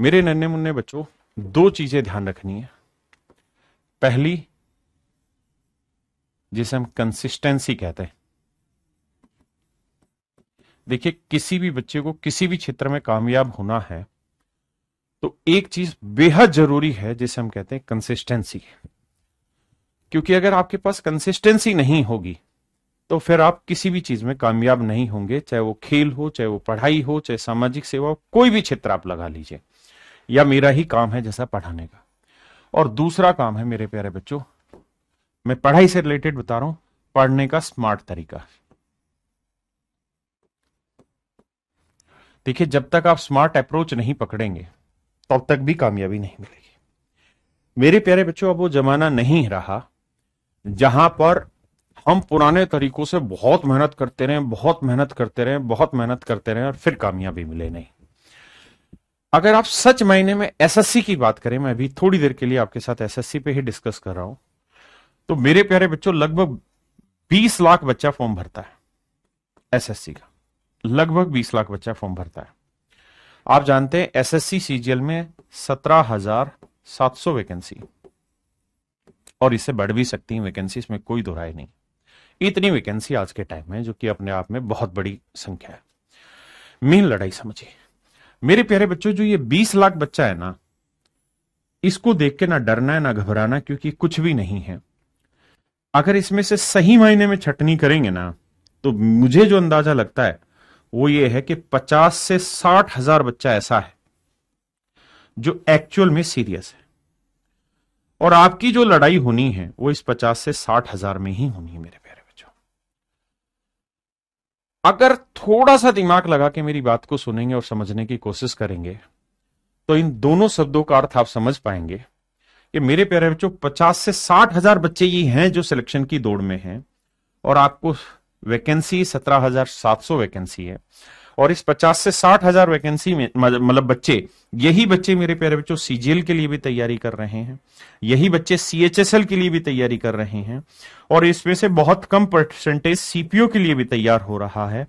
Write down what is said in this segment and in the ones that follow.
मेरे नन्हे मुन्ने बच्चों दो चीजें ध्यान रखनी है पहली जिसे हम कंसिस्टेंसी कहते हैं देखिए किसी भी बच्चे को किसी भी क्षेत्र में कामयाब होना है तो एक चीज बेहद जरूरी है जिसे हम कहते हैं कंसिस्टेंसी क्योंकि अगर आपके पास कंसिस्टेंसी नहीं होगी तो फिर आप किसी भी चीज में कामयाब नहीं होंगे चाहे वो खेल हो चाहे वो पढ़ाई हो चाहे सामाजिक सेवा हो कोई भी क्षेत्र आप लगा लीजिए या मेरा ही काम है जैसा पढ़ाने का और दूसरा काम है मेरे प्यारे बच्चों मैं पढ़ाई से रिलेटेड बता रहा हूं पढ़ने का स्मार्ट तरीका देखिए जब तक आप स्मार्ट अप्रोच नहीं पकड़ेंगे तब तो तक भी कामयाबी नहीं मिलेगी मेरे प्यारे बच्चों अब वो जमाना नहीं रहा जहां पर हम पुराने तरीकों से बहुत मेहनत करते रहे बहुत मेहनत करते रहे बहुत मेहनत करते रहे और फिर कामयाबी मिले नहीं अगर आप सच मायने में एसएससी की बात करें मैं अभी थोड़ी देर के लिए आपके साथ एसएससी पे ही डिस्कस कर रहा हूं तो मेरे प्यारे बच्चों लगभग 20 लाख बच्चा फॉर्म भरता है एसएससी का लगभग 20 लाख बच्चा फॉर्म भरता है आप जानते हैं एसएससी सीजीएल में सत्रह हजार सात सौ वैकेंसी और इससे बढ़ भी सकती है वैकेंसी इसमें कोई दोहराए नहीं इतनी वैकेंसी आज के टाइम में जो कि अपने आप में बहुत बड़ी संख्या है मेन लड़ाई समझिए मेरे प्यारे बच्चों जो ये बीस लाख बच्चा है ना इसको देख के ना डरना है ना घबराना क्योंकि कुछ भी नहीं है अगर इसमें से सही मायने में छटनी करेंगे ना तो मुझे जो अंदाजा लगता है वो ये है कि पचास से साठ हजार बच्चा ऐसा है जो एक्चुअल में सीरियस है और आपकी जो लड़ाई होनी है वो इस पचास से साठ हजार में ही होनी है मेरे अगर थोड़ा सा दिमाग लगा के मेरी बात को सुनेंगे और समझने की कोशिश करेंगे तो इन दोनों शब्दों का अर्थ आप समझ पाएंगे कि मेरे प्यारे बच्चों पचास से साठ हजार बच्चे ये हैं जो सिलेक्शन की दौड़ में हैं और आपको वैकेंसी सत्रह हजार सात सौ वैकेंसी है और इस पचास से साठ हजार वैकेंसी में मतलब बच्चे यही बच्चे मेरे प्यारे बच्चों सीजीएल के लिए भी तैयारी कर रहे हैं यही बच्चे सीएचएसएल के लिए भी तैयारी कर रहे हैं और इसमें से बहुत कम परसेंटेज सीपीओ के लिए भी तैयार हो रहा है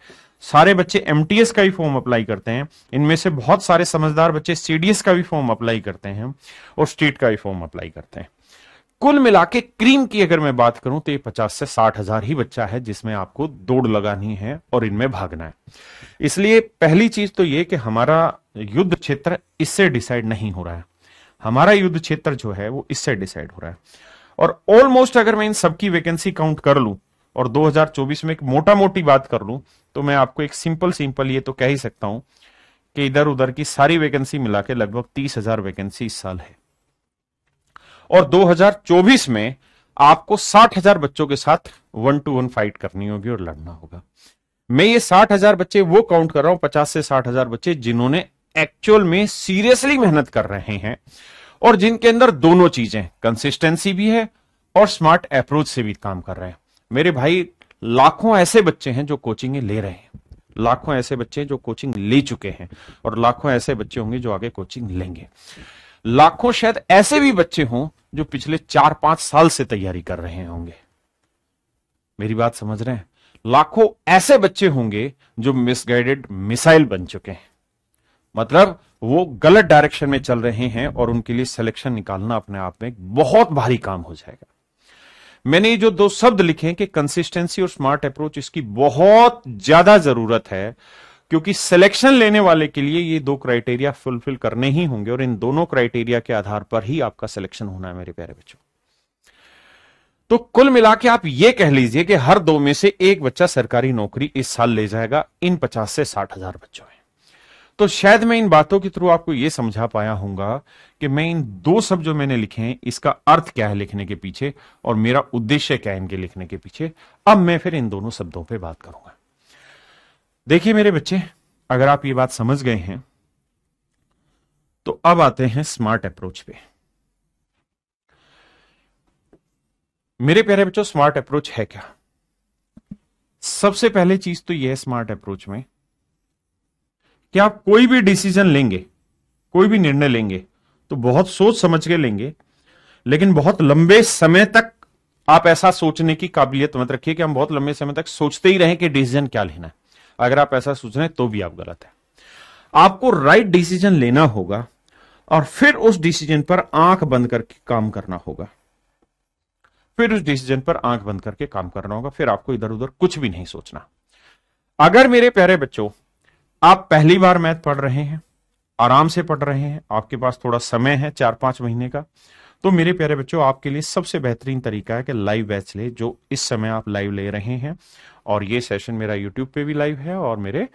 सारे बच्चे एमटीएस का भी फॉर्म अप्लाई करते हैं इनमें से बहुत सारे समझदार बच्चे सीडीएस का भी फॉर्म अप्लाई करते हैं और स्टेट का भी फॉर्म अप्लाई करते हैं कुल मिला के क्रीम की अगर मैं बात करूं तो ये पचास से साठ हजार ही बच्चा है जिसमें आपको दौड़ लगानी है और इनमें भागना है इसलिए पहली चीज तो ये कि हमारा युद्ध क्षेत्र इससे डिसाइड नहीं हो रहा है हमारा युद्ध क्षेत्र जो है वो इससे डिसाइड हो रहा है और ऑलमोस्ट अगर मैं इन सबकी वैकेंसी काउंट कर लू और 2024 में एक मोटा मोटी बात कर लू तो मैं आपको एक सिंपल सिंपल ये तो कह ही सकता हूं कि इधर उधर की सारी वैकेंसी मिला के लगभग तीस हजार वैकेंसी इस साल है और 2024 में आपको 60,000 बच्चों के साथ वन टू वन फाइट करनी होगी और लड़ना होगा मैं ये 60,000 बच्चे वो काउंट कर रहा हूं 50 से 60,000 बच्चे जिन्होंने एक्चुअल में सीरियसली मेहनत कर रहे हैं और जिनके अंदर दोनों चीजें कंसिस्टेंसी भी है और स्मार्ट अप्रोच से भी काम कर रहे हैं मेरे भाई लाखों ऐसे बच्चे हैं जो कोचिंग ले रहे हैं लाखों ऐसे बच्चे हैं जो कोचिंग ले चुके हैं और लाखों ऐसे बच्चे होंगे जो आगे कोचिंग लेंगे लाखों शायद ऐसे भी बच्चे हों जो पिछले चार पांच साल से तैयारी कर रहे होंगे मेरी बात समझ रहे हैं लाखों ऐसे बच्चे होंगे जो मिसगाइडेड मिसाइल बन चुके हैं मतलब वो गलत डायरेक्शन में चल रहे हैं और उनके लिए सिलेक्शन निकालना अपने आप में बहुत भारी काम हो जाएगा मैंने ये जो दो शब्द लिखे हैं कि कंसिस्टेंसी और स्मार्ट अप्रोच इसकी बहुत ज्यादा जरूरत है क्योंकि सिलेक्शन लेने वाले के लिए ये दो क्राइटेरिया फुलफिल करने ही होंगे और इन दोनों क्राइटेरिया के आधार पर ही आपका सिलेक्शन होना है मेरे प्यारे बच्चों तो कुल मिला के आप ये कह लीजिए कि हर दो में से एक बच्चा सरकारी नौकरी इस साल ले जाएगा इन पचास से साठ हजार बच्चों में तो शायद मैं इन बातों के थ्रू आपको यह समझा पाया हूंगा कि मैं इन दो शब्द जो मैंने लिखे हैं इसका अर्थ क्या है लिखने के पीछे और मेरा उद्देश्य क्या है इनके लिखने के पीछे अब मैं फिर इन दोनों शब्दों पर बात करूंगा देखिए मेरे बच्चे अगर आप ये बात समझ गए हैं तो अब आते हैं स्मार्ट अप्रोच पे मेरे प्यारे बच्चों स्मार्ट अप्रोच है क्या सबसे पहले चीज तो यह है स्मार्ट अप्रोच में कि आप कोई भी डिसीजन लेंगे कोई भी निर्णय लेंगे तो बहुत सोच समझ के लेंगे लेकिन बहुत लंबे समय तक आप ऐसा सोचने की काबिलियत मत रखिए कि हम बहुत लंबे समय तक सोचते ही रहें कि डिसीजन क्या लेना है अगर आप ऐसा सोच रहे हैं तो भी आप गलत है आपको राइट डिसीजन लेना होगा और फिर उस डिसीजन पर आंख बंद करके काम करना होगा फिर उस डिसीजन पर आंख बंद करके काम करना होगा फिर आपको इधर उधर कुछ भी नहीं सोचना अगर मेरे प्यारे बच्चों आप पहली बार मैथ पढ़ रहे हैं आराम से पढ़ रहे हैं आपके पास थोड़ा समय है चार पांच महीने का तो मेरे प्यारे बच्चों आपके लिए सबसे बेहतरीन तरीका है कि लाइव बैच ले जो इस समय आप लाइव ले रहे हैं और ये सेशन मेरा यूट्यूब पे भी लाइव है और मेरे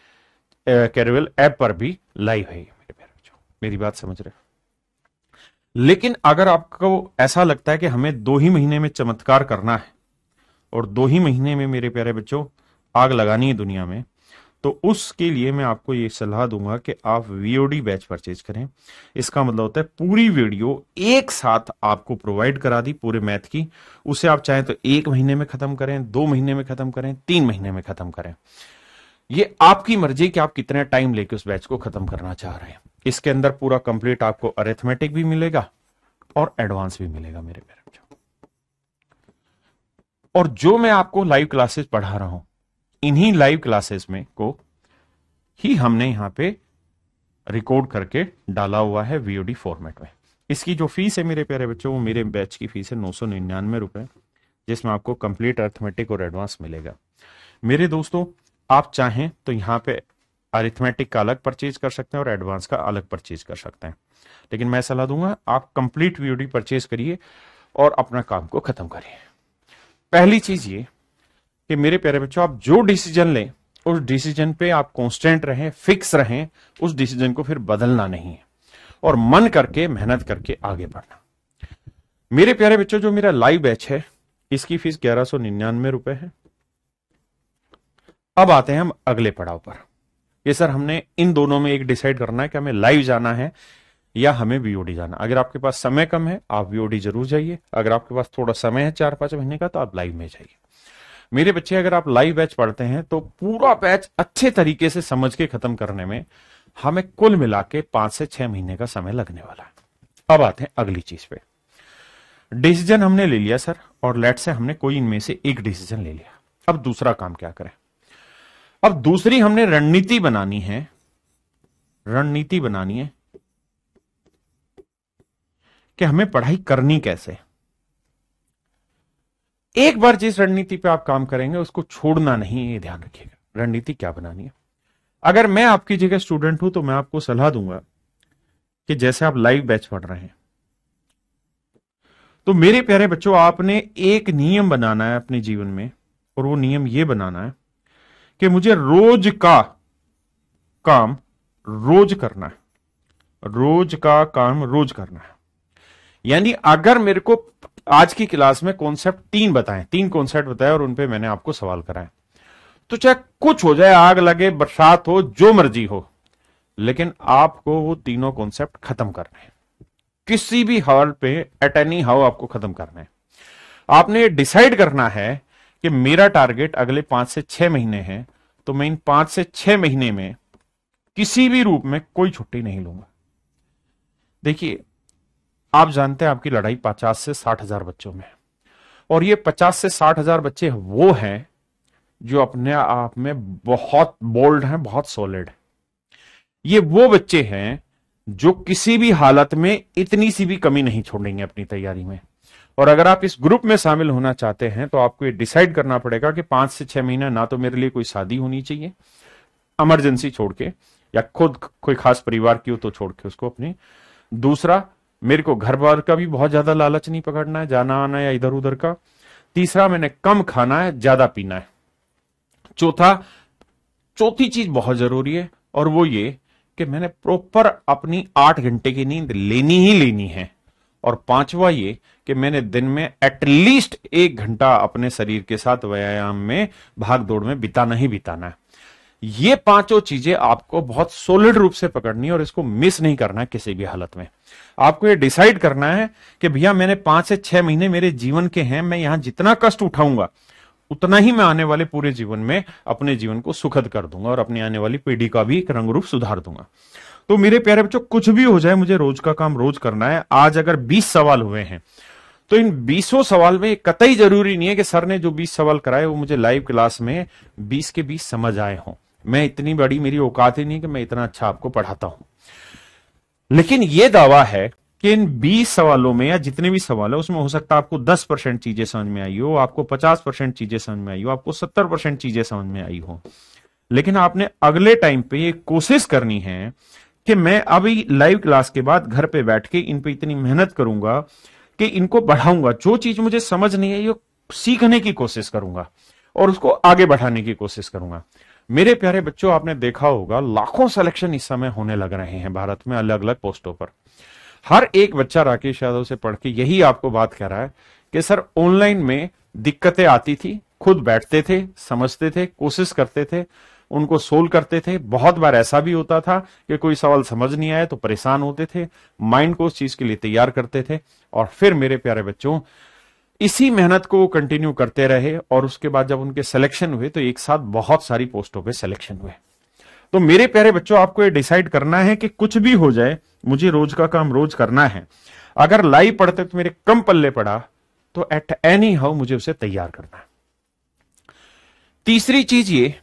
कैरवेल ऐप पर भी लाइव है मेरे प्यारे बच्चों मेरी बात समझ रहे लेकिन अगर आपको ऐसा लगता है कि हमें दो ही महीने में चमत्कार करना है और दो ही महीने में मेरे प्यारे बच्चों आग लगानी है दुनिया में तो उसके लिए मैं आपको ये सलाह दूंगा कि आप वीओडी बैच परचेज करें इसका मतलब होता है पूरी वीडियो एक साथ आपको प्रोवाइड करा दी पूरे मैथ की उसे आप चाहें तो एक महीने में खत्म करें दो महीने में खत्म करें तीन महीने में खत्म करें ये आपकी मर्जी कि आप कितने टाइम लेके उस बैच को खत्म करना चाह रहे हैं इसके अंदर पूरा कंप्लीट आपको अरेथमेटिक भी मिलेगा और एडवांस भी मिलेगा मेरे मेरे और जो मैं आपको लाइव क्लासेस पढ़ा रहा हूं इन्हीं लाइव क्लासेस में को ही हमने यहां पे रिकॉर्ड करके डाला हुआ है वीओडी फॉर्मेट में इसकी जो फीस है मेरे प्यारे बच्चों वो मेरे बैच की फीस है नौ सौ निन्यानवे रुपए जिसमें आपको कंप्लीट अर्थमेटिक और एडवांस मिलेगा मेरे दोस्तों आप चाहें तो यहाँ पे अरिथमेटिक का अलग परचेज कर सकते हैं और एडवांस का अलग परचेज कर सकते हैं लेकिन मैं सलाह दूंगा आप कंप्लीट वीओडी परचेज करिए और अपना काम को खत्म करिए पहली चीज ये कि मेरे प्यारे बच्चों आप जो डिसीजन लें उस डिसीजन पे आप कॉन्स्टेंट रहें फिक्स रहें उस डिसीजन को फिर बदलना नहीं है और मन करके मेहनत करके आगे बढ़ना मेरे प्यारे बच्चों जो मेरा लाइव बैच है इसकी फीस ग्यारह सौ निन्यानवे रुपए है अब आते हैं हम अगले पड़ाव पर ये सर हमने इन दोनों में एक डिसाइड करना है कि हमें लाइव जाना है या हमें वीओडी जाना अगर आपके पास समय कम है आप वीओडी जरूर जाइए अगर आपके पास थोड़ा समय है चार पांच महीने का तो आप लाइव में जाइए मेरे बच्चे अगर आप लाइव बैच पढ़ते हैं तो पूरा बैच अच्छे तरीके से समझ के खत्म करने में हमें कुल मिला के पांच से छह महीने का समय लगने वाला है अब आते हैं अगली चीज पे डिसीजन हमने ले लिया सर और लेट से हमने कोई इनमें से एक डिसीजन ले लिया अब दूसरा काम क्या करें अब दूसरी हमने रणनीति बनानी है रणनीति बनानी है कि हमें पढ़ाई करनी कैसे है एक बार जिस रणनीति पे आप काम करेंगे उसको छोड़ना नहीं ये ध्यान रखिएगा रणनीति क्या बनानी है अगर मैं आपकी जगह स्टूडेंट हूं तो मैं आपको सलाह दूंगा कि जैसे आप लाइव बैच पढ़ रहे हैं तो मेरे प्यारे बच्चों आपने एक नियम बनाना है अपने जीवन में और वो नियम ये बनाना है कि मुझे रोज का काम रोज करना है रोज का काम रोज करना है यानी अगर मेरे को आज की क्लास में कॉन्सेप्ट तीन बताएं तीन कॉन्सेप्ट बताएं और उनपे मैंने आपको सवाल कराए तो चाहे कुछ हो जाए आग लगे बरसात हो जो मर्जी हो लेकिन आपको वो तीनों कॉन्सेप्ट खत्म करने हैं किसी भी हॉल पे एट एनी हाउ आपको खत्म करना है आपने डिसाइड करना है कि मेरा टारगेट अगले पांच से छह महीने हैं तो मैं इन पांच से छह महीने में किसी भी रूप में कोई छुट्टी नहीं लूंगा देखिए आप जानते हैं आपकी लड़ाई पचास से साठ हजार बच्चों में और ये पचास से साठ हजार बच्चे वो हैं जो अपने आप में बहुत बोल्ड हैं बहुत सॉलिड हैं ये वो बच्चे हैं जो किसी भी हालत में इतनी सी भी कमी नहीं छोड़ेंगे अपनी तैयारी में और अगर आप इस ग्रुप में शामिल होना चाहते हैं तो आपको ये डिसाइड करना पड़ेगा कि पांच से छह महीना ना तो मेरे लिए कोई शादी होनी चाहिए इमरजेंसी छोड़ के या खुद कोई खास परिवार की हो तो छोड़ के उसको अपनी दूसरा मेरे को घर बार का भी बहुत ज्यादा लालच नहीं पकड़ना है जाना आना या इधर उधर का तीसरा मैंने कम खाना है ज्यादा पीना है चौथा चौथी चीज बहुत जरूरी है और वो ये कि मैंने प्रॉपर अपनी आठ घंटे की नींद लेनी ही लेनी है और पांचवा ये कि मैंने दिन में एटलीस्ट एक घंटा अपने शरीर के साथ व्यायाम में भाग दौड़ में बिताना ही बिताना है ये पांचों चीजें आपको बहुत सोलिड रूप से पकड़नी है और इसको मिस नहीं करना है किसी भी हालत में आपको ये डिसाइड करना है कि भैया मैंने पांच से छह महीने मेरे जीवन के हैं मैं यहां जितना कष्ट उठाऊंगा उतना ही मैं आने वाले पूरे जीवन में अपने जीवन को सुखद कर दूंगा और अपनी आने वाली पीढ़ी का भी एक रंग रूप सुधार दूंगा तो मेरे प्यारे बच्चों कुछ भी हो जाए मुझे रोज का काम रोज करना है आज अगर बीस सवाल हुए हैं तो इन बीसों सवाल में कतई जरूरी नहीं है कि सर ने जो बीस सवाल कराए वो मुझे लाइव क्लास में बीस के बीस समझ आए हों मैं इतनी बड़ी मेरी औकात ही नहीं कि मैं इतना अच्छा आपको पढ़ाता हूं लेकिन यह दावा है कि इन 20 सवालों में या जितने भी सवाल है उसमें हो सकता है आपको 10 परसेंट चीजें समझ में आई हो आपको 50 परसेंट चीजें समझ में आई हो आपको 70 परसेंट चीजें समझ में आई हो लेकिन आपने अगले टाइम पे ये कोशिश करनी है कि मैं अभी लाइव क्लास के बाद घर पे बैठ के इन पे इतनी मेहनत करूंगा कि इनको बढ़ाऊंगा जो चीज मुझे समझ नहीं आई वो सीखने की कोशिश करूंगा और उसको आगे बढ़ाने की कोशिश करूंगा मेरे प्यारे बच्चों आपने देखा होगा लाखों सिलेक्शन इस समय होने लग रहे हैं भारत में अलग अलग पोस्टों पर हर एक बच्चा राकेश यादव से पढ़ के यही आपको बात कह रहा है कि सर ऑनलाइन में दिक्कतें आती थी खुद बैठते थे समझते थे कोशिश करते थे उनको सोल्व करते थे बहुत बार ऐसा भी होता था कि कोई सवाल समझ नहीं आया तो परेशान होते थे माइंड को उस चीज के लिए तैयार करते थे और फिर मेरे प्यारे बच्चों इसी मेहनत को वो कंटिन्यू करते रहे और उसके बाद जब उनके सिलेक्शन हुए तो एक साथ बहुत सारी पोस्टों पे सिलेक्शन हुए तो मेरे प्यारे बच्चों आपको ये डिसाइड करना है कि कुछ भी हो जाए मुझे रोज का काम रोज करना है अगर लाई पढ़ते तो मेरे कम पल्ले पड़ा तो एट एनी हाउ मुझे उसे तैयार करना है तीसरी चीज ये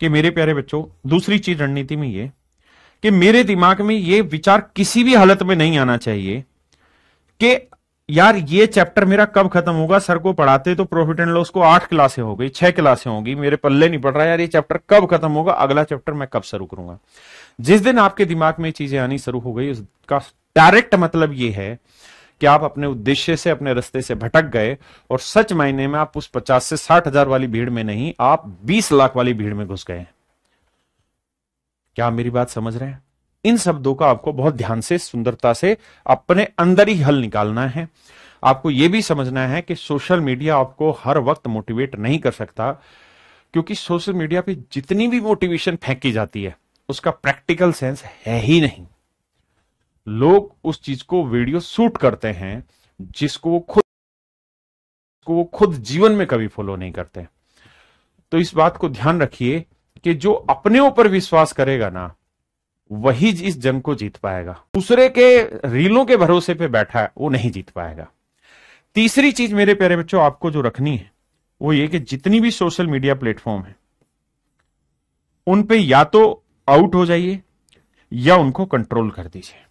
कि मेरे प्यारे बच्चों दूसरी चीज रणनीति में ये कि मेरे दिमाग में ये विचार किसी भी हालत में नहीं आना चाहिए कि यार ये चैप्टर मेरा कब खत्म होगा सर को पढ़ाते तो प्रॉफिट एंड लॉस को आठ क्लासें हो गई छह क्लासें होगी मेरे पल्ले नहीं पड़ रहा यार ये चैप्टर कब खत्म होगा अगला चैप्टर मैं कब शुरू करूंगा जिस दिन आपके दिमाग में चीजें आनी शुरू हो गई उसका डायरेक्ट मतलब ये है कि आप अपने उद्देश्य से अपने रस्ते से भटक गए और सच मायने में आप उस पचास से साठ हजार वाली भीड़ में नहीं आप बीस लाख वाली भीड़ में घुस गए क्या मेरी बात समझ रहे हैं इन शब्दों का आपको बहुत ध्यान से सुंदरता से अपने अंदर ही हल निकालना है आपको यह भी समझना है कि सोशल मीडिया आपको हर वक्त मोटिवेट नहीं कर सकता क्योंकि सोशल मीडिया पे जितनी भी मोटिवेशन फेंकी जाती है उसका प्रैक्टिकल सेंस है ही नहीं लोग उस चीज को वीडियो शूट करते हैं जिसको वो खुद को वो खुद जीवन में कभी फॉलो नहीं करते तो इस बात को ध्यान रखिए कि जो अपने ऊपर विश्वास करेगा ना वही इस जंग को जीत पाएगा दूसरे के रीलों के भरोसे पे बैठा है वो नहीं जीत पाएगा तीसरी चीज मेरे प्यारे बच्चों आपको जो रखनी है वो ये कि जितनी भी सोशल मीडिया प्लेटफॉर्म है उन पे या तो आउट हो जाइए या उनको कंट्रोल कर दीजिए